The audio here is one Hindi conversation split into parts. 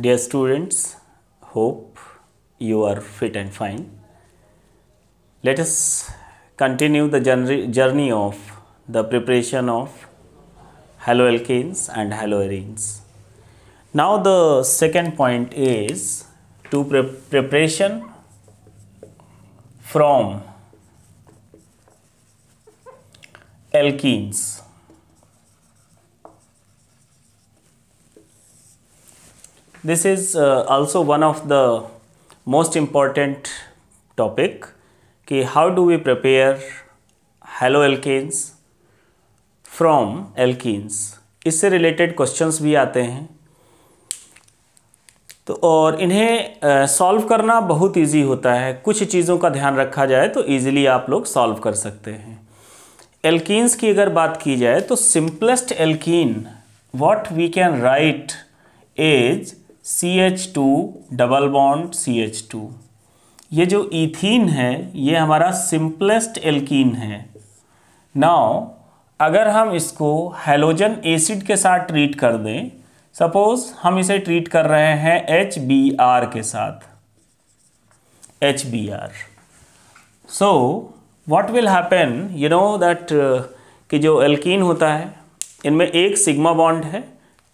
Dear students, hope you are fit and fine. Let us continue the journey of the preparation of haloalkanes and haloarenes. Now the second point is to pre preparation from alkenes. this is uh, also one of the most important topic कि how do we prepare halo alkanes from alkenes इससे related questions भी आते हैं तो और इन्हें सॉल्व uh, करना बहुत इजी होता है कुछ चीज़ों का ध्यान रखा जाए तो इजीली आप लोग सॉल्व कर सकते हैं एल्कीन्स की अगर बात की जाए तो simplest alkene what we can write is C H two double bond C H two ये जो इथीन है ये हमारा सिंपलेस्ट एल्कीन है नाउ अगर हम इसको हेलोजन एसिड के साथ ट्रीट कर दें सपोज हम इसे ट्रीट कर रहे हैं एच बी आर के साथ H B R so what will happen you know that कि जो एल्कीन होता है इनमें एक सिग्मा बॉन्ड है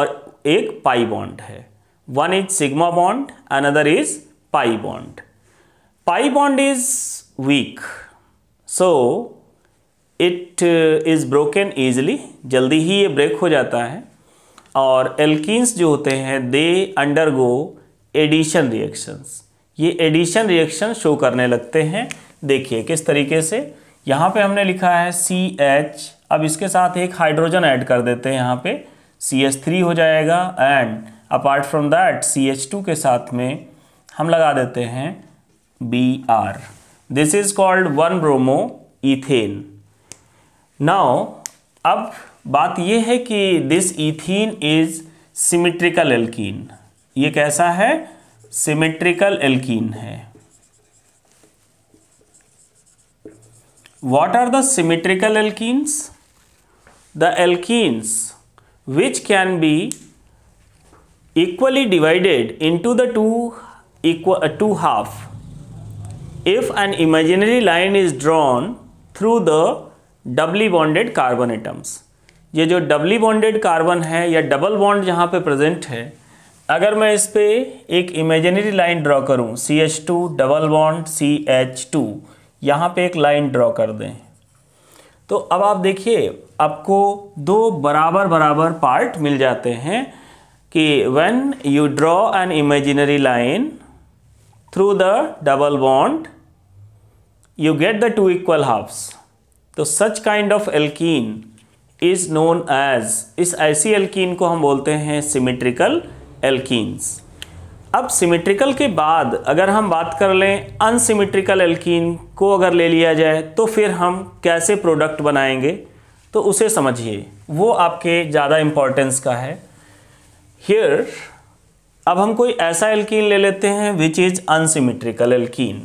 और एक पाई बॉन्ड है one is sigma bond another is pi bond pi bond is weak so it is broken easily जल्दी ही ये ब्रेक हो जाता है और एल्किन्स जो होते हैं they undergo addition reactions ये एडिशन रिएक्शन शो करने लगते हैं देखिए किस तरीके से यहाँ पे हमने लिखा है सी एच अब इसके साथ एक हाइड्रोजन ऐड कर देते हैं यहाँ पे सी एच थ्री हो जाएगा and apart from that C H two के साथ में हम लगा देते हैं B R this is called one bromo ethane now अब बात यह है कि this ethene is symmetrical alkene ये कैसा है सिमेट्रिकल एल्कीन है what are the symmetrical alkenes the alkenes which can be equally divided into the two equal uh, two half if an imaginary line is drawn through the doubly bonded carbon atoms ये जो डबली बॉन्डेड कार्बन है या डबल बॉन्ड जहाँ पे प्रेजेंट है अगर मैं इस पर एक इमेजिनरी लाइन ड्रॉ करूँ C H two double bond C H two यहाँ पर एक लाइन ड्रॉ कर दें तो अब आप देखिए आपको दो बराबर बराबर पार्ट मिल जाते हैं कि when you draw an imaginary line through the double bond you get the two equal halves तो such kind of alkene is known as इस ऐसी एल्कीन को हम बोलते हैं सिमेट्रिकल एल्कीन्स अब सिमेट्रिकल के बाद अगर हम बात कर लें अनसिमेट्रिकल एल्कीन को अगर ले लिया जाए तो फिर हम कैसे प्रोडक्ट बनाएंगे तो उसे समझिए वो आपके ज़्यादा इम्पोर्टेंस का है हियर अब हम कोई ऐसा एल्कीन ले लेते हैं which is unsymmetrical alkene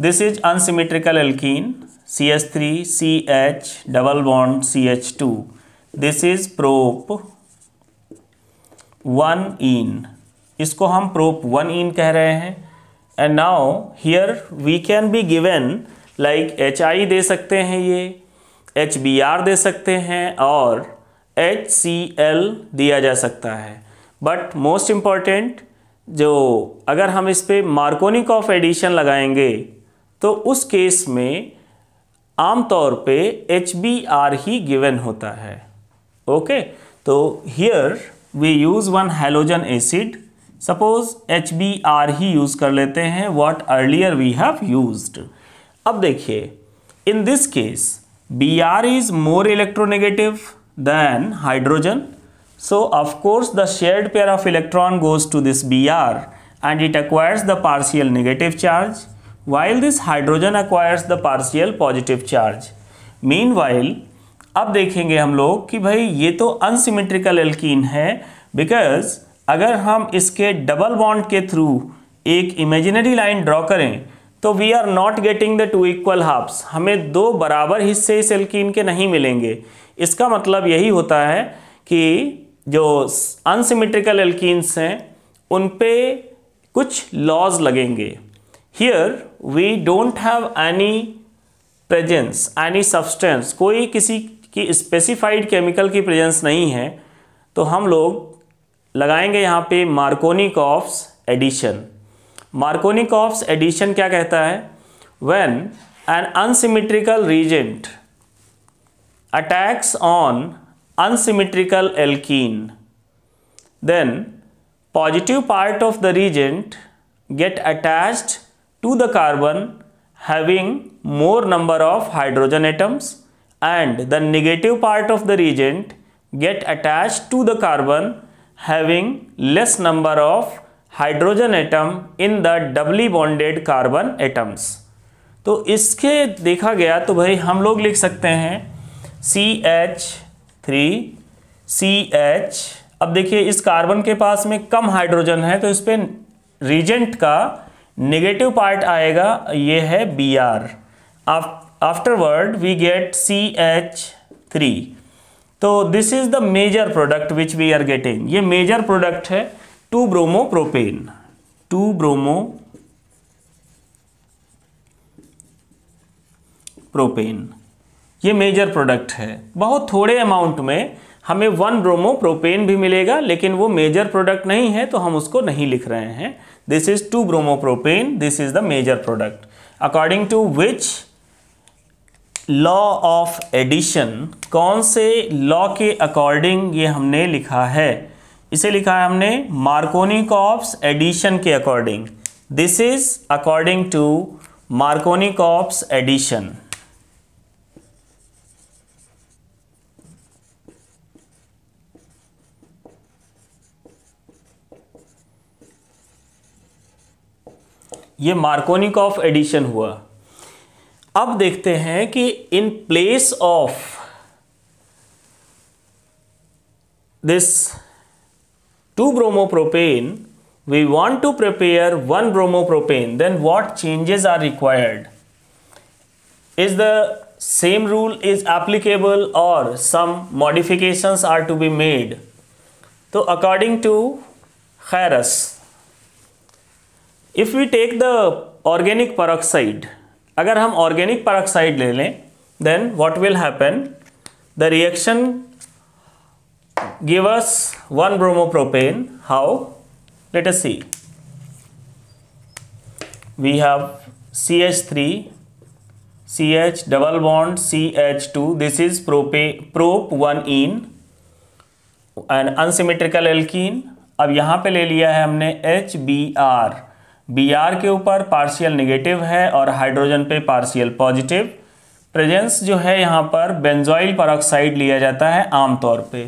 this is unsymmetrical alkene C H three C H double bond C H two this is prop one ene इसको हम प्रोप वन इन कह रहे हैं and now here we can be given like H I दे सकते हैं ये एच बी आर दे सकते हैं और एच सी एल दिया जा सकता है बट मोस्ट इम्पॉर्टेंट जो अगर हम इस पर मार्कोनिक ऑफ एडिशन लगाएंगे तो उस केस में आमतौर पे एच बी आर ही गिवन होता है ओके तो here we use one halogen acid suppose H B R ही यूज़ कर लेते हैं what earlier we have use अब देखिए in this case B R is more electronegative then hydrogen. So of course the shared pair of electron goes to this Br and it acquires the partial negative charge while this hydrogen acquires the partial positive charge. Meanwhile अब देखेंगे हम लोग कि भाई ये तो अनसिमेट्रिकल एल्कीन है बिकॉज अगर हम इसके डबल बॉन्ड के थ्रू एक इमेजिनरी लाइन ड्रॉ करें तो we are not getting the two equal halves हमें दो बराबर हिस्से इस एल्कीन के नहीं मिलेंगे इसका मतलब यही होता है कि जो अनसिमेट्रिकल एल्कीन्स हैं उन पे कुछ लॉज लगेंगे here we don't have any presence any substance कोई किसी की स्पेसिफाइड केमिकल की प्रेजेंस नहीं है तो हम लोग लगाएंगे यहाँ पे Markovnikov's addition Markovnikov's addition क्या कहता है when an unsymmetrical reagent attacks on unsymmetrical alkene then positive part of the reagent get attach to the carbon having more number of hydrogen atoms and the negative part of the reagent get attach to the carbon having less number of hydrogen atom in the doubly bonded carbon atoms तो इसके देखा गया तो भाई हम लोग लिख सकते हैं C H three C H अब देखिए इस कार्बन के पास में कम हाइड्रोजन है तो इस पर रीजेंट का नेगेटिव पार्ट आएगा ये है B R afterward we get C H three तो this is the major product which we are getting ये मेजर प्रोडक्ट है two bromo propane two bromo propane ये मेजर प्रोडक्ट है बहुत थोड़े अमाउंट में हमें वन ब्रोमो प्रोपेन भी मिलेगा लेकिन वो मेजर प्रोडक्ट नहीं है तो हम उसको नहीं लिख रहे हैं this is two bromo propane this is the major product according to which law of addition कौन से लॉ के अकॉर्डिंग ये हमने लिखा है इसे लिखा है हमने मार्कोनी कॉप्स एडिशन के according this is according to Markovnikov's addition ये मार्कोनिक ऑफ एडिशन हुआ अब देखते हैं कि in place of this 2 bromopropane, we want to prepare 1 bromopropane, then what changes are required? Is the same rule is applicable or some modifications are to be made? So according to Harris, if we take the organic peroxide, agar हम organic peroxide le लें then what will happen? The reaction. give us one bromopropane. How? Let us see. We have CH3, CH double bond CH2. This is propa prop 1-ene, an unsymmetrical alkene. अब यहाँ पे ले लिया है हमने H B R B R के ऊपर पार्शियल नेगेटिव है और हाइड्रोजन पे पार्शियल पॉजिटिव प्रेजेंस जो है यहाँ पर बेंजॉइल पर ऑक्साइड लिया जाता है आमतौर पे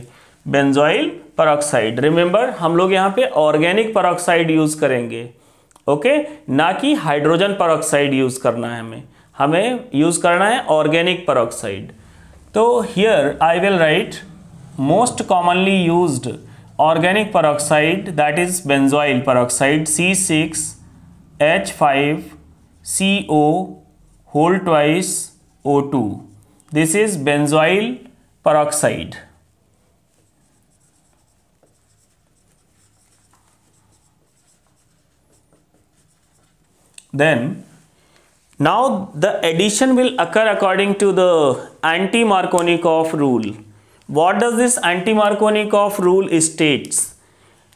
बेंजोइल परऑक्साइड रिमेंबर हम लोग यहाँ पे ऑर्गेनिक परऑक्साइड यूज करेंगे ओके ना कि हाइड्रोजन परऑक्साइड यूज करना है हमें हमें यूज करना है ऑर्गेनिक परऑक्साइड तो here I will write most commonly use organic peroxide that is benzoyl peroxide C six H five C O whole twice O two this is benzoyl peroxide Then now the addition will occur according to the anti-Markovnikov rule. What does this anti-Markovnikov rule states?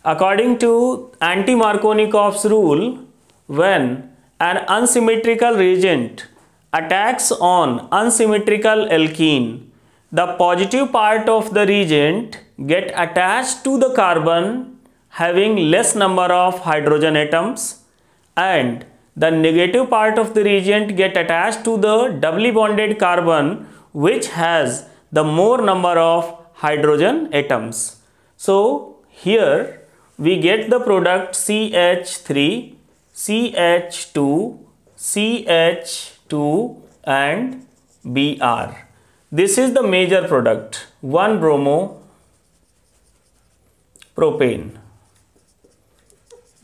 According to anti-Markovnikov's rule, when an unsymmetrical reagent attacks on unsymmetrical alkene, the positive part of the reagent get attached to the carbon having less number of hydrogen atoms and the negative part of the reagent get attached to the doubly bonded carbon which has the more number of hydrogen atoms. So here we get the product CH3, CH2, CH2 and Br. This is the major product 1 bromo propane.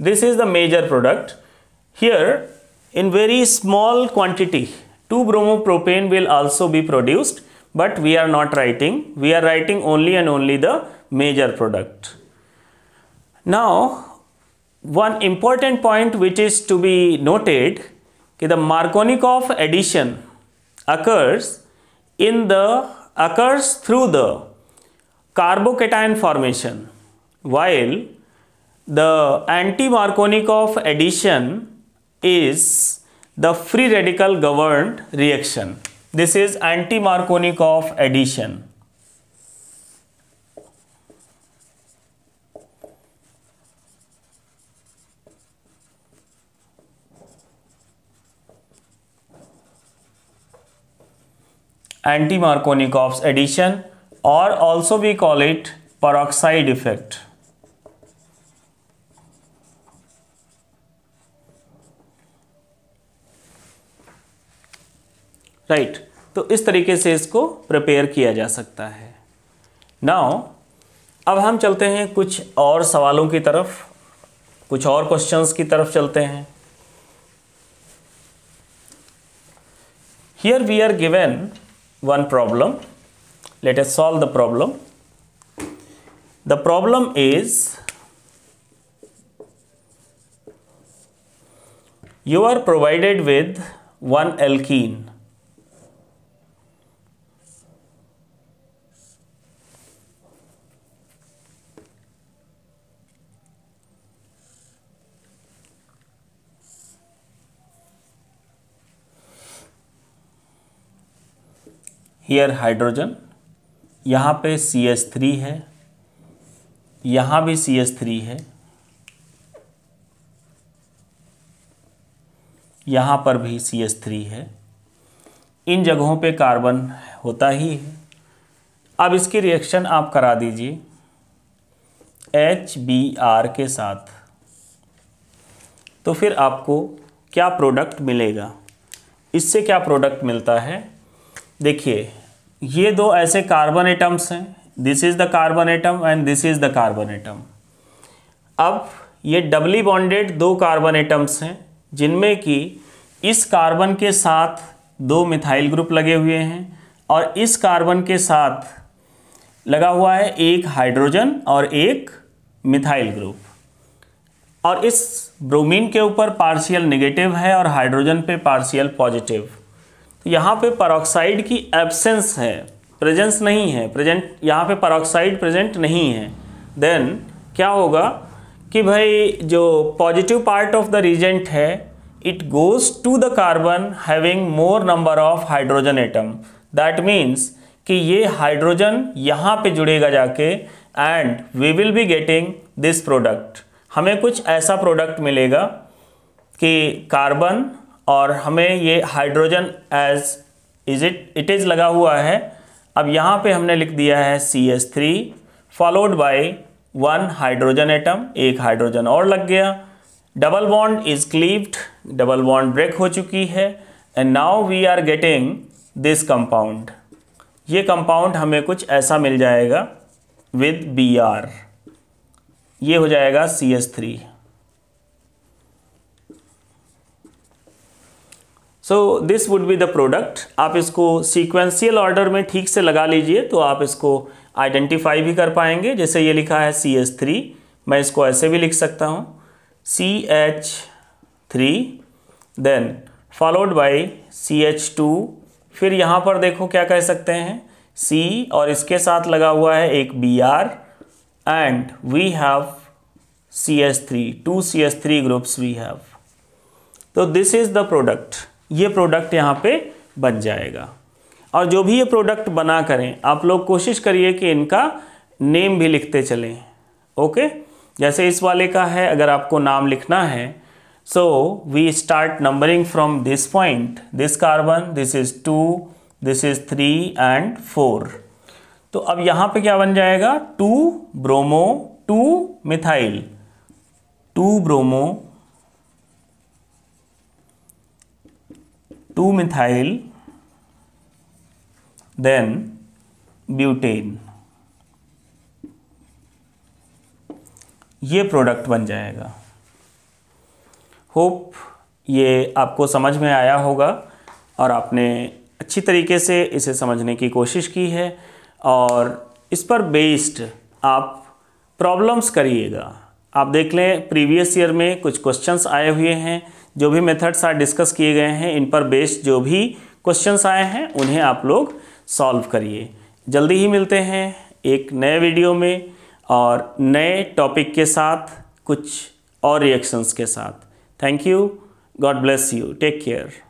This is the major product here in very small quantity 2 bromopropane will also be produced but we are not writing. We are writing only and only the major product. Now one important point which is to be noted okay, the Markovnikov addition occurs in the occurs through the carbocation formation while the anti-Markovnikov addition is the free radical governed reaction. This is anti-Markovnikov addition. Anti-Markovnikov's addition or also we call it peroxide effect. Right तो इस तरीके से इसको प्रिपेयर किया जा सकता है नाउ अब हम चलते हैं कुछ और सवालों की तरफ कुछ और क्वेश्चंस की तरफ चलते हैं here we are given one problem let's solve the problem the problem is you are provided with one alkene here hydrogen यहाँ पे सी एस थ्री है यहाँ भी सी एस थ्री है यहाँ पर भी सी एस थ्री है इन जगहों पे कार्बन होता ही है अब इसकी रिएक्शन आप करा दीजिए एच बी आर के साथ तो फिर आपको क्या प्रोडक्ट मिलेगा इससे क्या प्रोडक्ट मिलता है देखिए ये दो ऐसे कार्बन एटम्स हैं this is the carbon atom and this is the carbon atom अब ये डबली बॉन्डेड दो कार्बन एटम्स हैं जिनमें कि इस कार्बन के साथ दो मिथाइल ग्रुप लगे हुए हैं और इस कार्बन के साथ लगा हुआ है एक हाइड्रोजन और एक मिथाइल ग्रुप और इस ब्रोमीन के ऊपर पार्शियल नेगेटिव है और हाइड्रोजन पे पार्शियल पॉजिटिव तो यहाँ पे परऑक्साइड की एब्सेंस है प्रेजेंस नहीं है प्रेजेंट यहाँ पे परऑक्साइड प्रेजेंट नहीं है देन क्या होगा कि भाई जो positive part of the reagent है it goes to the carbon having more number of hydrogen atom that means कि ये हाइड्रोजन यहाँ पे जुड़ेगा जाके and we will be getting this product हमें कुछ ऐसा प्रोडक्ट मिलेगा कि कार्बन और हमें ये hydrogen as is it it is लगा हुआ है अब यहाँ पे हमने लिख दिया है C S three followed by one hydrogen atom एक हाइड्रोजन और लग गया double bond is cleaved double bond break हो चुकी है and now we are getting this compound ये कंपाउंड हमें कुछ ऐसा मिल जाएगा विद बी आर ये हो जाएगा C S three so this would be the product आप इसको सीक्वेंशियल ऑर्डर में ठीक से लगा लीजिए तो आप इसको आइडेंटिफाई भी कर पाएंगे जैसे ये लिखा है सी एच थ्री मैं इसको ऐसे भी लिख सकता हूँ C H three then followed by C H two फिर यहाँ पर देखो क्या कह सकते हैं सी और इसके साथ लगा हुआ है एक B R and we have C H three two C H three groups we have तो दिस इज़ द प्रोडक्ट ये प्रोडक्ट यहाँ पे बन जाएगा और जो भी ये प्रोडक्ट बना करें आप लोग कोशिश करिए कि इनका नेम भी लिखते चलें ओके जैसे इस वाले का है अगर आपको नाम लिखना है so we start numbering from this point this carbon this is two this is three and four तो अब यहाँ पे क्या बन जाएगा two bromo two methyl two bromo 2 methyl then butane ये प्रोडक्ट बन जाएगा होप ये आपको समझ में आया होगा और आपने अच्छी तरीके से इसे समझने की कोशिश की है और इस पर बेस्ड आप प्रॉब्लम्स करिएगा आप देख लें प्रीवियस ईयर में कुछ क्वेश्चंस आए हुए हैं जो भी मेथड्स आज डिस्कस किए गए हैं इन पर बेस्ड जो भी क्वेश्चंस आए हैं उन्हें आप लोग सॉल्व करिए जल्दी ही मिलते हैं एक नए वीडियो में और नए टॉपिक के साथ कुछ और रिएक्शंस के साथ thank you God bless you take care